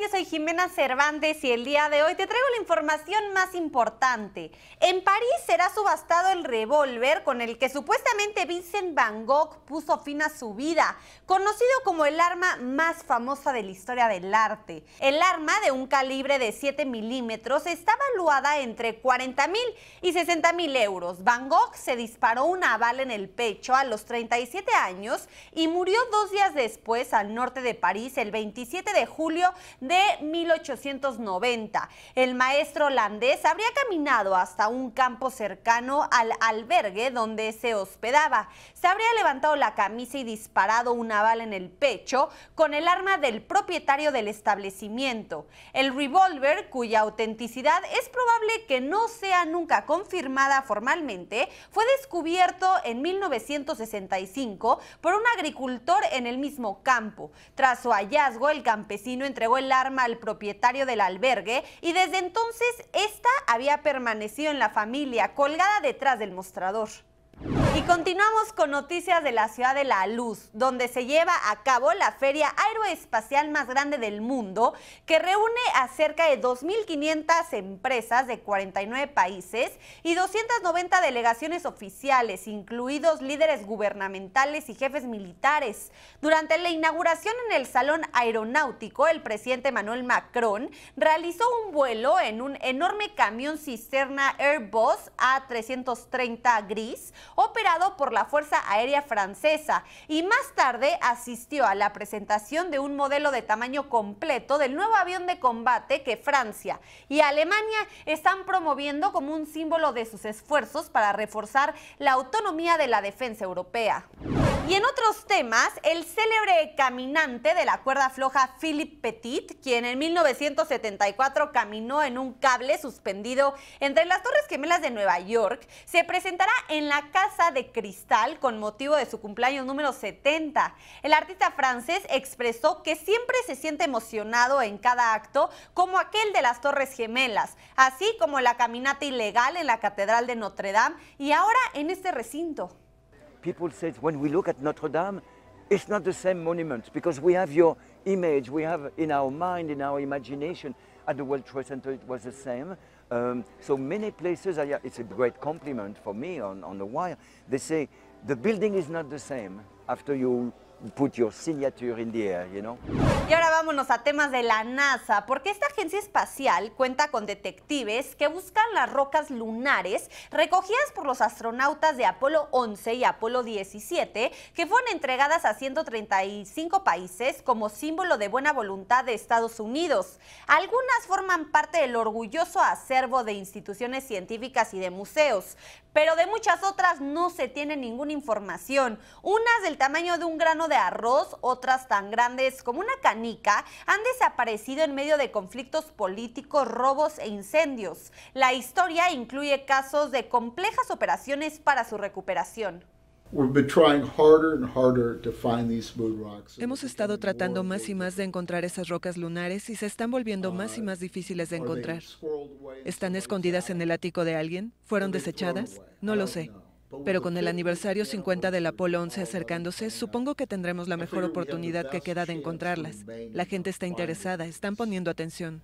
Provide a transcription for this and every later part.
Yo soy Jimena Cervantes y el día de hoy te traigo la información más importante. En París será subastado el revólver con el que supuestamente Vincent Van Gogh puso fin a su vida, conocido como el arma más famosa de la historia del arte. El arma de un calibre de 7 milímetros está valuada entre 40 mil y 60 mil euros. Van Gogh se disparó una bala en el pecho a los 37 años y murió dos días después al norte de París el 27 de julio de 1890. El maestro holandés habría caminado hasta un campo cercano al albergue donde se hospedaba. Se habría levantado la camisa y disparado una bala en el pecho con el arma del propietario del establecimiento. El revólver, cuya autenticidad es probable que no sea nunca confirmada formalmente, fue descubierto en 1965 por un agricultor en el mismo campo. Tras su hallazgo, el campesino entregó el arma al propietario del albergue y desde entonces esta había permanecido en la familia, colgada detrás del mostrador. Y continuamos con noticias de la ciudad de la luz, donde se lleva a cabo la feria aeroespacial más grande del mundo, que reúne a cerca de 2.500 empresas de 49 países y 290 delegaciones oficiales, incluidos líderes gubernamentales y jefes militares. Durante la inauguración en el Salón Aeronáutico, el presidente Manuel Macron realizó un vuelo en un enorme camión cisterna Airbus A330 gris, operado por la Fuerza Aérea Francesa, y más tarde asistió a la presentación de un modelo de tamaño completo del nuevo avión de combate que Francia y Alemania están promoviendo como un símbolo de sus esfuerzos para reforzar la autonomía de la defensa europea. Y en otros temas, el célebre caminante de la cuerda floja Philippe Petit, quien en 1974 caminó en un cable suspendido entre las Torres Gemelas de Nueva York, se presentará en la Casa de Cristal con motivo de su cumpleaños número 70. El artista francés expresó que siempre se siente emocionado en cada acto, como aquel de las Torres Gemelas, así como la caminata ilegal en la Catedral de Notre Dame y ahora en este recinto. People say when we look at Notre Dame, it's not the same monument because we have your image, we have in our mind, in our imagination. At the World Trade Center, it was the same. Um, so many places, I, it's a great compliment for me on, on the wire, they say the building is not the same after you Y ahora vámonos a temas de la NASA, porque esta agencia espacial cuenta con detectives que buscan las rocas lunares recogidas por los astronautas de Apolo 11 y Apolo 17, que fueron entregadas a 135 países como símbolo de buena voluntad de Estados Unidos. Algunas forman parte del orgulloso acervo de instituciones científicas y de museos, pero de muchas otras no se tiene ninguna información. Unas del tamaño de un grano de arroz, otras tan grandes como una canica, han desaparecido en medio de conflictos políticos, robos e incendios. La historia incluye casos de complejas operaciones para su recuperación. Hemos estado tratando más y más de encontrar esas rocas lunares y se están volviendo más y más difíciles de encontrar. ¿Están escondidas en el ático de alguien? ¿Fueron desechadas? No lo sé. Pero con el aniversario 50 del Apolo 11 acercándose, supongo que tendremos la mejor oportunidad que queda de encontrarlas. La gente está interesada, están poniendo atención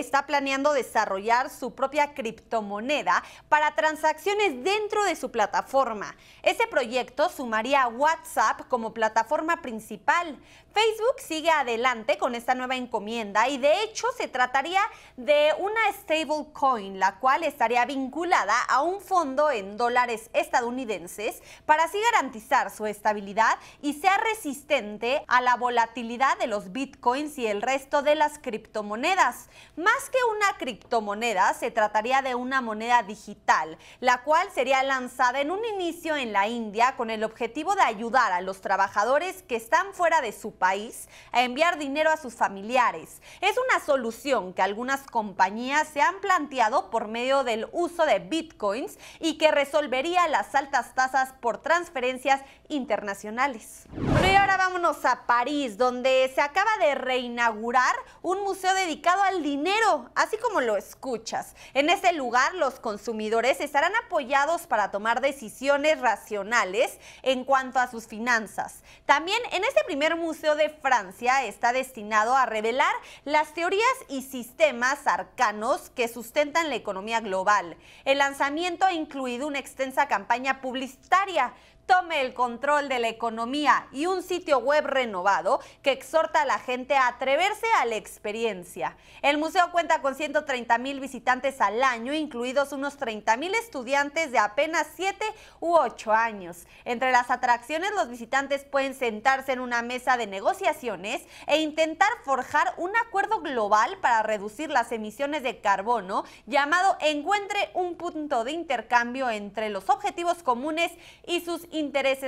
está planeando desarrollar su propia criptomoneda para transacciones dentro de su plataforma. Ese proyecto sumaría a WhatsApp como plataforma principal, Facebook sigue adelante con esta nueva encomienda y de hecho se trataría de una stablecoin, la cual estaría vinculada a un fondo en dólares estadounidenses para así garantizar su estabilidad y sea resistente a la volatilidad de los bitcoins y el resto de las criptomonedas. Más que una criptomoneda, se trataría de una moneda digital, la cual sería lanzada en un inicio en la India con el objetivo de ayudar a los trabajadores que están fuera de su país país a enviar dinero a sus familiares. Es una solución que algunas compañías se han planteado por medio del uso de bitcoins y que resolvería las altas tasas por transferencias internacionales. pero y ahora vámonos a París, donde se acaba de reinaugurar un museo dedicado al dinero, así como lo escuchas. En ese lugar los consumidores estarán apoyados para tomar decisiones racionales en cuanto a sus finanzas. También en este primer museo de Francia está destinado a revelar las teorías y sistemas arcanos que sustentan la economía global. El lanzamiento ha incluido una extensa campaña publicitaria tome el control de la economía y un sitio web renovado que exhorta a la gente a atreverse a la experiencia. El museo cuenta con 130 mil visitantes al año, incluidos unos 30 mil estudiantes de apenas 7 u 8 años. Entre las atracciones, los visitantes pueden sentarse en una mesa de negociaciones e intentar forjar un acuerdo global para reducir las emisiones de carbono, llamado Encuentre un punto de intercambio entre los objetivos comunes y sus intereses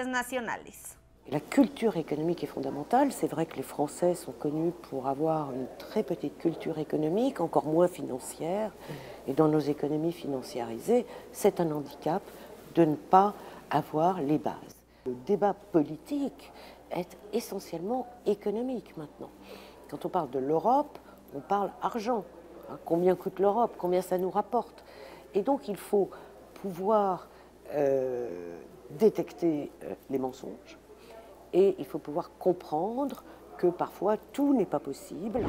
La culture économique est fondamentale. C'est vrai que les Français sont connus pour avoir une très petite culture économique, encore moins financière. Et dans nos économies financiarisées, c'est un handicap de ne pas avoir les bases. Le débat politique est essentiellement économique maintenant. Quand on parle de l'Europe, on parle argent. Hein, combien coûte l'Europe Combien ça nous rapporte Et donc il faut pouvoir euh, détecter euh, les mensonges et il faut pouvoir comprendre que parfois tout n'est pas possible.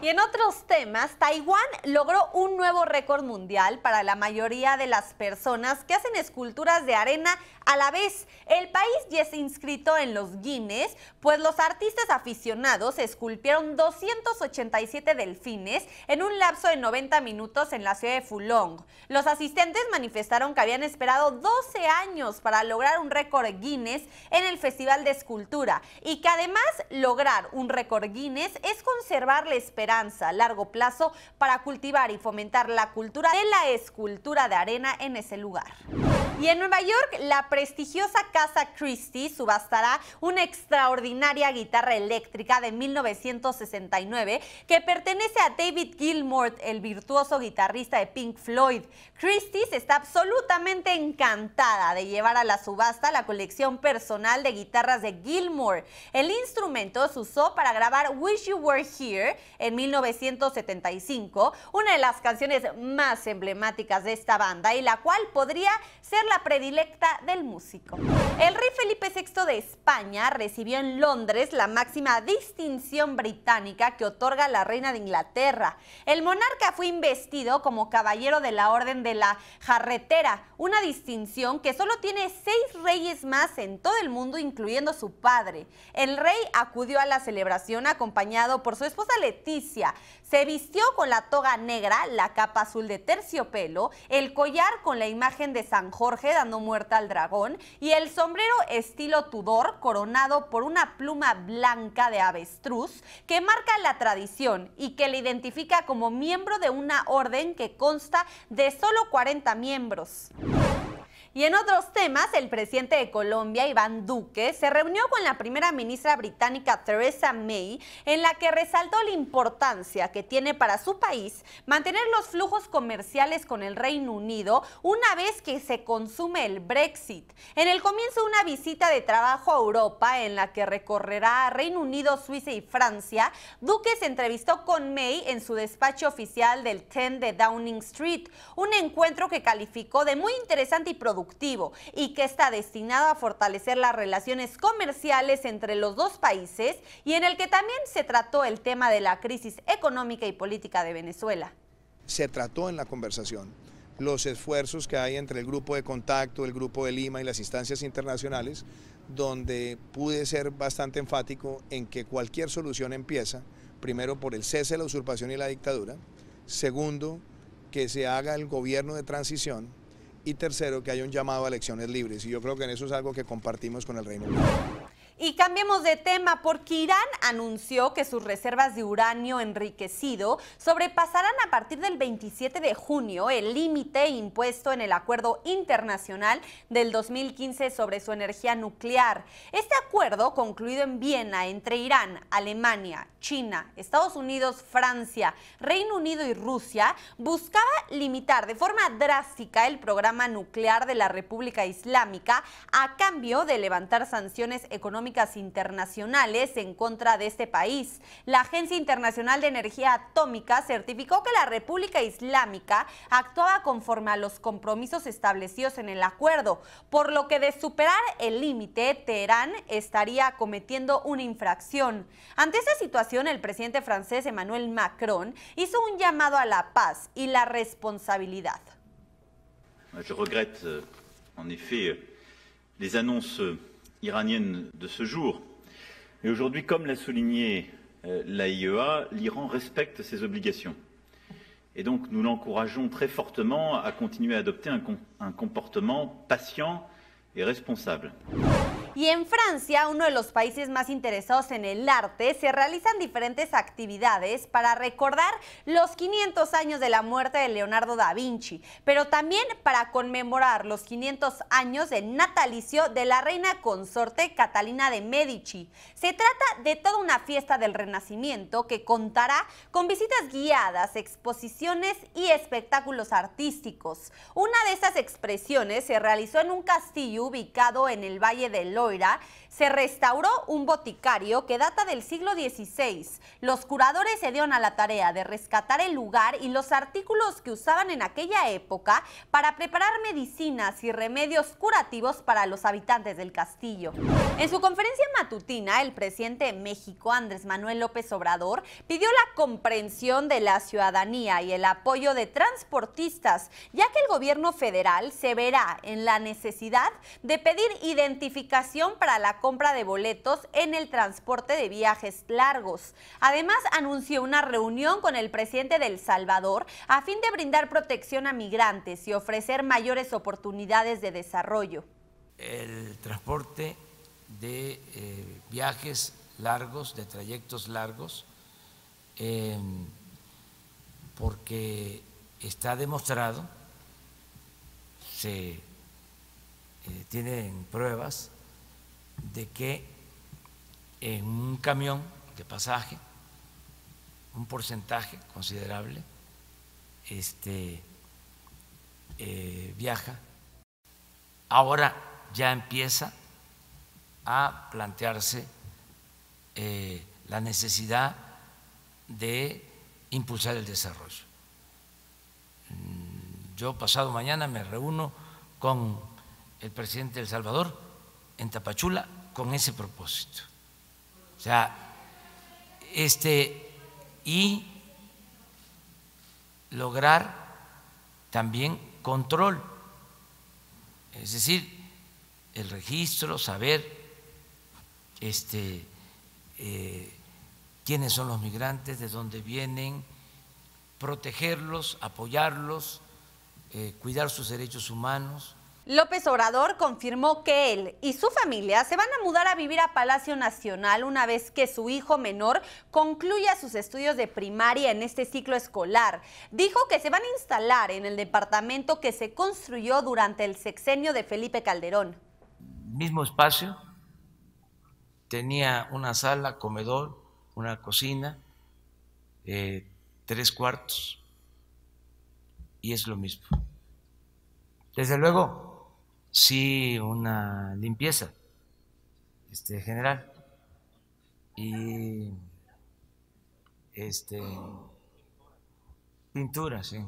Y en otros temas, Taiwán logró un nuevo récord mundial para la mayoría de las personas que hacen esculturas de arena a la vez. El país ya es inscrito en los Guinness, pues los artistas aficionados esculpieron 287 delfines en un lapso de 90 minutos en la ciudad de Fulong. Los asistentes manifestaron que habían esperado 12 años para lograr un récord Guinness en el Festival de Escultura y que además lograr un récord Guinness es conservar la esperanza a largo plazo para cultivar y fomentar la cultura de la escultura de arena en ese lugar. Y en Nueva York, la prestigiosa Casa Christie subastará una extraordinaria guitarra eléctrica de 1969 que pertenece a David Gilmour, el virtuoso guitarrista de Pink Floyd. Christie está absolutamente encantada de llevar a la subasta la colección personal de guitarras de Gilmour. El instrumento se usó para grabar Wish You Were Here en 1975, una de las canciones más emblemáticas de esta banda y la cual podría ser la predilecta del músico. El rey Felipe VI de España recibió en Londres la máxima distinción británica que otorga la reina de Inglaterra. El monarca fue investido como caballero de la Orden de la Jarretera, una distinción que solo tiene seis reyes más en todo el mundo, incluyendo su padre. El rey acudió a la celebración acompañado por su esposa Leticia, se vistió con la toga negra, la capa azul de terciopelo, el collar con la imagen de San Jorge dando muerte al dragón y el sombrero estilo Tudor coronado por una pluma blanca de avestruz que marca la tradición y que le identifica como miembro de una orden que consta de solo 40 miembros. Y en otros temas, el presidente de Colombia, Iván Duque, se reunió con la primera ministra británica Theresa May, en la que resaltó la importancia que tiene para su país mantener los flujos comerciales con el Reino Unido una vez que se consume el Brexit. En el comienzo de una visita de trabajo a Europa en la que recorrerá Reino Unido, Suiza y Francia, Duque se entrevistó con May en su despacho oficial del 10 de Downing Street, un encuentro que calificó de muy interesante y productivo y que está destinado a fortalecer las relaciones comerciales entre los dos países y en el que también se trató el tema de la crisis económica y política de Venezuela. Se trató en la conversación los esfuerzos que hay entre el grupo de contacto, el grupo de Lima y las instancias internacionales, donde pude ser bastante enfático en que cualquier solución empieza, primero por el cese de la usurpación y la dictadura, segundo, que se haga el gobierno de transición y tercero, que haya un llamado a elecciones libres. Y yo creo que en eso es algo que compartimos con el Reino Unido. Y cambiemos de tema porque Irán anunció que sus reservas de uranio enriquecido sobrepasarán a partir del 27 de junio el límite impuesto en el Acuerdo Internacional del 2015 sobre su energía nuclear. Este acuerdo, concluido en Viena entre Irán, Alemania, China, Estados Unidos, Francia, Reino Unido y Rusia, buscaba limitar de forma drástica el programa nuclear de la República Islámica a cambio de levantar sanciones económicas internacionales en contra de este país. La Agencia Internacional de Energía Atómica certificó que la República Islámica actuaba conforme a los compromisos establecidos en el acuerdo, por lo que de superar el límite, Teherán estaría cometiendo una infracción. Ante esta situación, el presidente francés Emmanuel Macron hizo un llamado a la paz y la responsabilidad. regrette, euh, en euh, euh, iranienne de ce jour. Et aujourd'hui, comme l'a souligné euh, l'AIEA, l'Iran respecte ses obligations. Et donc, nous l'encourageons très fortement à continuer à adopter un comportement patient et responsable. Y en Francia, uno de los países más interesados en el arte, se realizan diferentes actividades para recordar los 500 años de la muerte de Leonardo da Vinci, pero también para conmemorar los 500 años del natalicio de la reina consorte Catalina de Medici. Se trata de toda una fiesta del Renacimiento que contará con visitas guiadas, exposiciones y espectáculos artísticos. Una de estas expresiones se realizó en un castillo ubicado en el Valle del Loira se restauró un boticario que data del siglo XVI. Los curadores se dieron a la tarea de rescatar el lugar y los artículos que usaban en aquella época para preparar medicinas y remedios curativos para los habitantes del castillo. En su conferencia matutina, el presidente de México, Andrés Manuel López Obrador, pidió la comprensión de la ciudadanía y el apoyo de transportistas, ya que el gobierno federal se verá en la necesidad de pedir identificación para la compra de boletos en el transporte de viajes largos. Además, anunció una reunión con el presidente del Salvador a fin de brindar protección a migrantes y ofrecer mayores oportunidades de desarrollo. El transporte de eh, viajes largos, de trayectos largos, em, porque está demostrado, se eh, tienen pruebas de que en un camión de pasaje, un porcentaje considerable, este, eh, viaja, ahora ya empieza a plantearse eh, la necesidad de impulsar el desarrollo. Mm, yo pasado mañana me reúno con el presidente de Salvador en Tapachula con ese propósito. O sea, este, y lograr también control, es decir, el registro, saber este, eh, quiénes son los migrantes, de dónde vienen, protegerlos, apoyarlos, eh, cuidar sus derechos humanos López Obrador confirmó que él y su familia se van a mudar a vivir a Palacio Nacional una vez que su hijo menor concluya sus estudios de primaria en este ciclo escolar. Dijo que se van a instalar en el departamento que se construyó durante el sexenio de Felipe Calderón. Mismo espacio, tenía una sala, comedor, una cocina, eh, tres cuartos, y es lo mismo. Desde luego, sí una limpieza este, general y este Pintura, sí.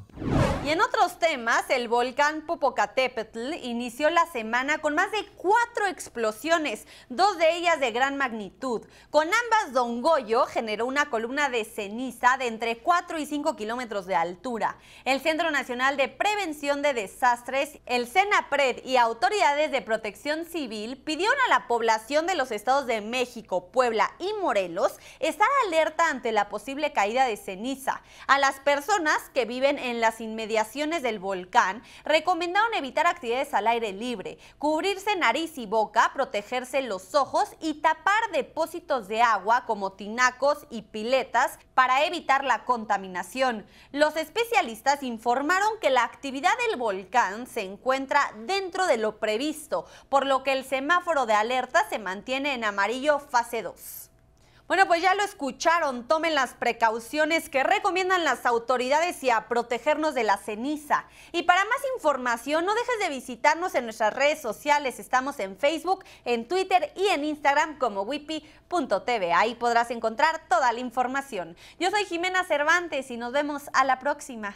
Y en otros temas, el volcán Popocatépetl inició la semana con más de cuatro explosiones, dos de ellas de gran magnitud. Con ambas, Don Goyo generó una columna de ceniza de entre 4 y 5 kilómetros de altura. El Centro Nacional de Prevención de Desastres, el CENAPRED y autoridades de protección civil pidieron a la población de los estados de México, Puebla y Morelos estar alerta ante la posible caída de ceniza. A las personas que viven en las inmediaciones del volcán recomendaron evitar actividades al aire libre, cubrirse nariz y boca, protegerse los ojos y tapar depósitos de agua como tinacos y piletas para evitar la contaminación. Los especialistas informaron que la actividad del volcán se encuentra dentro de lo previsto, por lo que el semáforo de alerta se mantiene en amarillo fase 2. Bueno, pues ya lo escucharon, tomen las precauciones que recomiendan las autoridades y a protegernos de la ceniza. Y para más información, no dejes de visitarnos en nuestras redes sociales. Estamos en Facebook, en Twitter y en Instagram como wipi.tv. Ahí podrás encontrar toda la información. Yo soy Jimena Cervantes y nos vemos a la próxima.